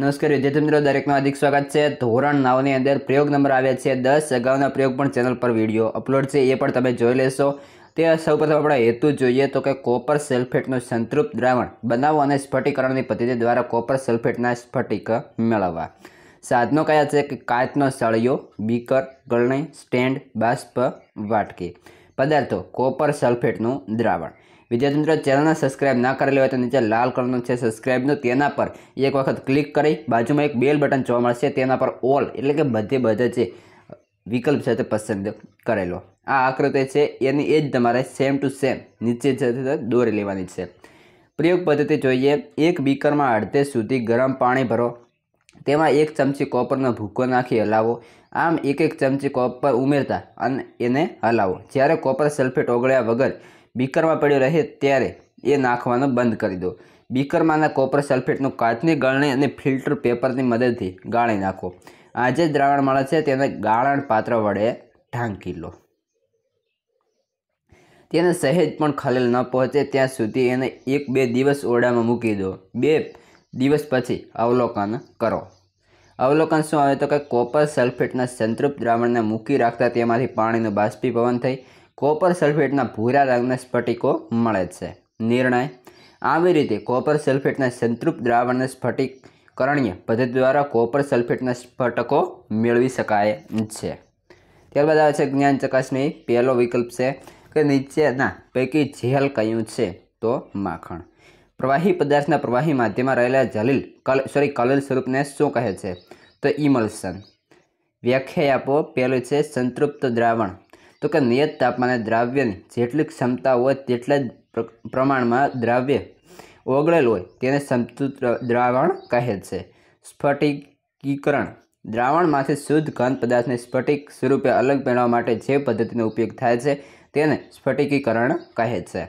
નમસ્કાર વિદ્યાર્થી મિત્રો દરેકનું હાર્દિક સ્વાગત છે ધોરણ નવની અંદર પ્રયોગ નંબર આવ્યા છે દસ અગાઉના પ્રયોગ પણ ચેનલ પર વિડીયો અપલોડ છે એ પણ તમે જોઈ લેશો તે સૌપ્રથમ આપણે હેતુ જોઈએ તો કે કોપર સલ્ફેટનું સંતૃપ્ત દ્રાવણ બનાવવા અને સ્ફટીકરણની પદ્ધતિ દ્વારા કોપર સલ્ફેટના સ્ફટિક મેળવવા સાધનો કયા છે કે કાચનો સળિયો બીકર ગળણી સ્ટેન્ડ બાષ્પ વાટકી પદાર્થો કોપર સલ્ફેટનું દ્રાવણ વિદ્યાર્થી મિત્રો ચેનલને સબસ્ક્રાઇબ ના કરેલી હોય તો નીચે લાલ કલરનો છે સબસ્ક્રાઇબનો તેના પર એક વખત ક્લિક કરી બાજુમાં એક બેલ બટન જોવા મળશે તેના પર ઓલ એટલે કે બધે બધે જે વિકલ્પ છે તે પસંદ કરેલો આ આકૃતિ છે એની એ જ તમારે સેમ ટુ સેમ નીચે દોરી લેવાની છે પ્રયોગ પદ્ધતિ જોઈએ એક બીકરમાં અડધે સુધી ગરમ પાણી ભરો તેમાં એક ચમચી કોપરનો ભૂકો નાખી હલાવો આમ એક એક ચમચી કોપર ઉમેરતા અને એને હલાવો જ્યારે કોપર સલ્ફેટ ઓગળ્યા વગર બીકરમાં પડ્યો રહે ત્યારે એ નાખવાનો બંધ કરી દો બીકરમાંના કોપર સલ્ફેટનું કાચની ગળણી અને ફિલ્ટર પેપરની મદદથી ગાળી નાખો આ જે દ્રાવણ મળે છે તેને ગાળણ પાત્ર વડે ઢાંકી લો તેને સહેજ પણ ખલેલ ન પહોંચે ત્યાં સુધી એને એક બે દિવસ ઓરડામાં મૂકી દો બે દિવસ પછી અવલોકન કરો અવલોકન શું આવે તો કે કોપર સલ્ફેટના સંતૃપ્ત દ્રાવણને મૂકી રાખતા તેમાંથી પાણીનું બાષ્પીભવન થઈ કોપર સલ્ફેટના ભૂરા રંગના સ્ફટિકો મળે છે નિર્ણય આવી રીતે કોપર સલ્ફેટના સંતૃપ્ત દ્રાવણને સ્ફટિકરણીય પદ્ધતિ દ્વારા કોપર સલ્ફેટના સ્ફટકો મેળવી શકાય છે ત્યારબાદ આવે છે જ્ઞાન ચકાસણી પહેલો વિકલ્પ છે કે નીચેના પૈકી જેલ કયું છે તો માખણ પ્રવાહી પદાર્થના પ્રવાહી માધ્યમમાં રહેલા જલીલ કલ સોરી કલલ સ્વરૂપને શું કહે છે તો ઇમલ્સન વ્યાખ્યા આપો પહેલું છે સંતૃપ્ત દ્રાવણ તો કે નિયત તાપમાને દ્રાવ્યની જેટલી ક્ષમતા હોય તેટલા જ પ્રમાણમાં દ્રાવ્ય ઓગળેલ હોય તેને સંતૃપ્ત દ્રાવણ કહે છે સ્ફટિકીકરણ દ્રાવણમાંથી શુદ્ધ ઘન પદાર્થને સ્ફટિક સ્વરૂપે અલગ મેળવવા માટે જે પદ્ધતિનો ઉપયોગ થાય છે તેને સ્ફટિકીકરણ કહે છે